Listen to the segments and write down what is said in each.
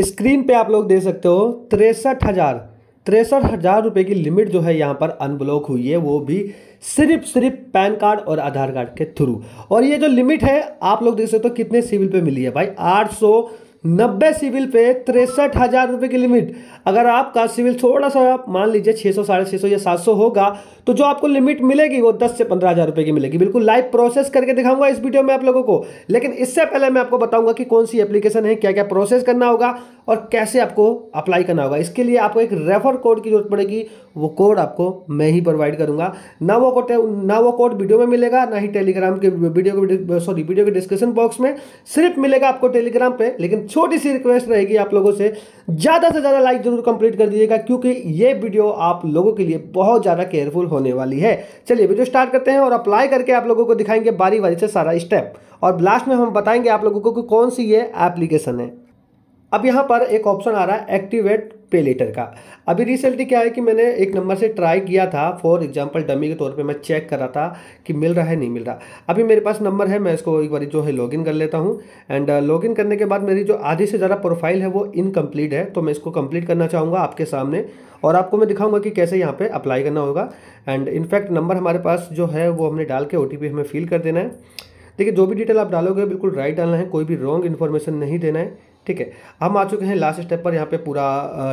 screen पे आप लोग देख सकते हो तिरसठ हज़ार तिरसठ हज़ार रुपये की लिमिट जो है यहाँ पर अनब्लॉक हुई है वो भी सिर्फ सिर्फ पैन कार्ड और आधार कार्ड के थ्रू और ये जो लिमिट है आप लोग देख सकते हो कितने सिविल पे मिली है भाई आठ नब्बे सिविल पे तिरसठ हज़ार रुपये की लिमिट अगर आपका सिविल थोड़ा सा मान लीजिए छः सौ साढ़े छः सौ या सात सौ होगा तो जो आपको लिमिट मिलेगी वो दस से पंद्रह हज़ार रुपये की मिलेगी बिल्कुल लाइव प्रोसेस करके दिखाऊंगा इस वीडियो में आप लोगों को लेकिन इससे पहले मैं आपको बताऊंगा कि कौन सी एप्लीकेशन है क्या क्या प्रोसेस करना होगा और कैसे आपको अप्लाई करना होगा इसके लिए आपको एक रेफर कोड की जरूरत पड़ेगी वो कोड आपको मैं ही प्रोवाइड करूँगा ना वो कोड ना वो कोड वीडियो में मिलेगा ना ही टेलीग्राम के वीडियो के सॉरी वीडियो के डिस्क्रिप्शन बॉक्स में सिर्फ मिलेगा आपको टेलीग्राम पर लेकिन छोटी सी रिक्वेस्ट रहेगी आप लोगों से ज़्यादा से ज़्यादा लाइक जरूर कंप्लीट कर दीजिएगा क्योंकि ये वीडियो आप लोगों के लिए बहुत ज़्यादा केयरफुल होने वाली है चलिए वीडियो स्टार्ट करते हैं और अप्लाई करके आप लोगों को दिखाएंगे बारी बारी से सारा स्टेप और लास्ट में हम बताएंगे आप लोगों को कि कौन सी ये एप्लीकेशन है अब यहाँ पर एक ऑप्शन आ रहा है एक्टिवेट पे लेटर का अभी रिसेंटली क्या है कि मैंने एक नंबर से ट्राई किया था फॉर एग्जांपल डमी के तौर पे मैं चेक कर रहा था कि मिल रहा है नहीं मिल रहा अभी मेरे पास नंबर है मैं इसको एक बार जो है लॉगिन कर लेता हूँ एंड लॉगिन uh, करने के बाद मेरी जो आधी से ज़्यादा प्रोफाइल है वो इनकम्प्लीट है तो मैं इसको कम्प्लीट करना चाहूँगा आपके सामने और आपको मैं दिखाऊंगा कि कैसे यहाँ पे अप्लाई करना होगा एंड इनफैक्ट नंबर हमारे पास जो है वो हमने डाल के ओ हमें फिल कर देना है देखिए जो भी डिटेल आप डालोगे बिल्कुल राइट डालना है कोई भी रॉन्ग इन्फॉर्मेशन नहीं देना है ठीक है हम आ चुके हैं लास्ट स्टेप पर यहाँ पे पूरा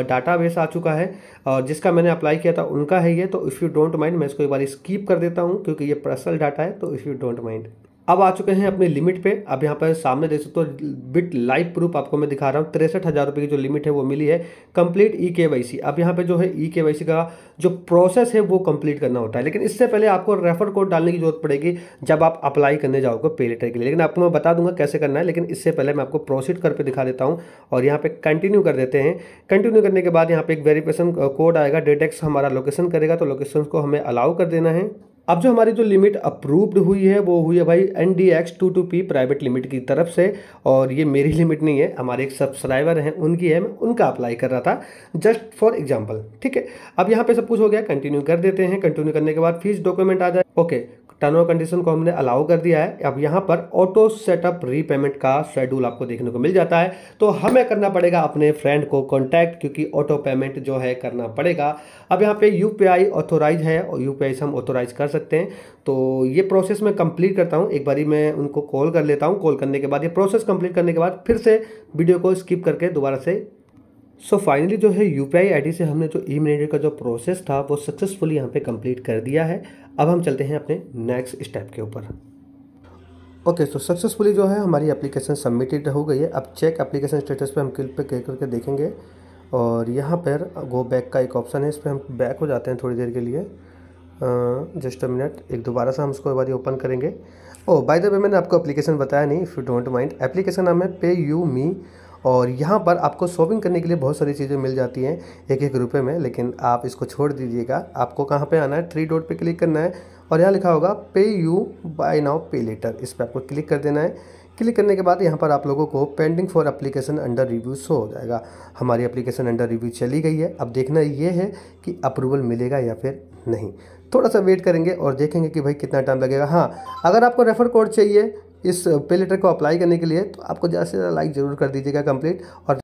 डाटा बेस आ चुका है और जिसका मैंने अप्लाई किया था उनका है ये तो इफ़ यू डोंट माइंड मैं इसको एक बार स्कीप कर देता हूँ क्योंकि ये पर्सनल डाटा है तो इफ़ यू डोंट माइंड अब आ चुके हैं अपनी लिमिट पे अब यहाँ पर सामने देख सकते हो तो बिट लाइव प्रूफ आपको मैं दिखा रहा हूँ तिरसठ हज़ार रुपये की जो लिमिट है वो मिली है कंप्लीट ई के वाई सी अब यहाँ पे जो है ई के वाई सी का जो प्रोसेस है वो कंप्लीट करना होता है लेकिन इससे पहले आपको रेफर कोड डालने की जरूरत पड़ेगी जब आप अप्लाई करने जाओगे पे लेटर के लिए लेकिन आपको मैं बता दूंगा कैसे करना है लेकिन इससे पहले मैं आपको प्रोसीड करके दिखा देता हूँ और यहाँ पर कंटिन्यू कर देते हैं कंटिन्यू करने के बाद यहाँ पर एक वेरीफिकेशन कोड आएगा डेटेक्स हमारा लोकेशन करेगा तो लोकेशन को हमें अलाउ कर देना है अब जो हमारी जो लिमिट अप्रूव्ड हुई है वो हुई है भाई N D X two two P private limit की तरफ से और ये मेरी लिमिट नहीं है हमारे एक सब्सक्राइबर हैं उनकी है मैं उनका अप्लाई कर रहा था जस्ट फॉर एग्जांपल ठीक है अब यहाँ पे सब कुछ हो गया कंटिन्यू कर देते हैं कंटिन्यू करने के बाद फीस डॉक्यूमेंट आ जाए ओके टर्म कंडीशन को हमने अलाउ कर दिया है अब यहाँ पर ऑटो सेटअप रीपेमेंट का शेड्यूल आपको देखने को मिल जाता है तो हमें करना पड़ेगा अपने फ्रेंड को कॉन्टैक्ट क्योंकि ऑटो पेमेंट जो है करना पड़ेगा अब यहाँ पे यू ऑथोराइज है और यू से हम ऑथोराइज कर सकते हैं तो ये प्रोसेस मैं कंप्लीट करता हूँ एक बारी मैं उनको कॉल कर लेता हूँ कॉल करने के बाद ये प्रोसेस कंप्लीट करने के बाद फिर से वीडियो को स्किप करके दोबारा से सो so फाइनली जो है यू पी से हमने जो ई e मैनेजर का जो प्रोसेस था वो सक्सेसफुली यहाँ पे कंप्लीट कर दिया है अब हम चलते हैं अपने नेक्स्ट स्टेप के ऊपर ओके सो सक्सेसफुली जो है हमारी एप्लीकेशन सबमिटेड हो गई है अब चेक एप्लीकेशन स्टेटस पे हम क्लिक पे क्लिक करके देखेंगे और यहाँ पर गो बैक का एक ऑप्शन है इस पर हम बैक हो जाते हैं थोड़ी देर के लिए जस्ट अ मिनट एक दोबारा से हम उसको एक बार ओपन करेंगे ओ बाय द वे मैंने आपको एप्लीकेशन बताया नहीं if you don't mind application नाम है पे यू मी और यहाँ पर आपको शॉपिंग करने के लिए बहुत सारी चीज़ें मिल जाती हैं एक एक रुपये में लेकिन आप इसको छोड़ दीजिएगा आपको कहाँ पे आना है थ्री डॉट पे क्लिक करना है और यहाँ लिखा होगा pay you buy now pay later इस पर आपको क्लिक कर देना है क्लिक करने के बाद यहाँ पर आप लोगों को pending for application under review show हो जाएगा हमारी एप्लीकेशन अंडर रिव्यू चली गई है अब देखना ये है कि अप्रूवल मिलेगा या फिर नहीं थोड़ा सा वेट करेंगे और देखेंगे कि भाई कितना टाइम लगेगा हाँ अगर आपको रेफ़र कोड चाहिए इस पे लेटर को अप्लाई करने के लिए तो आपको ज़्यादा से ज़्यादा लाइक ज़रूर कर दीजिएगा कंप्लीट और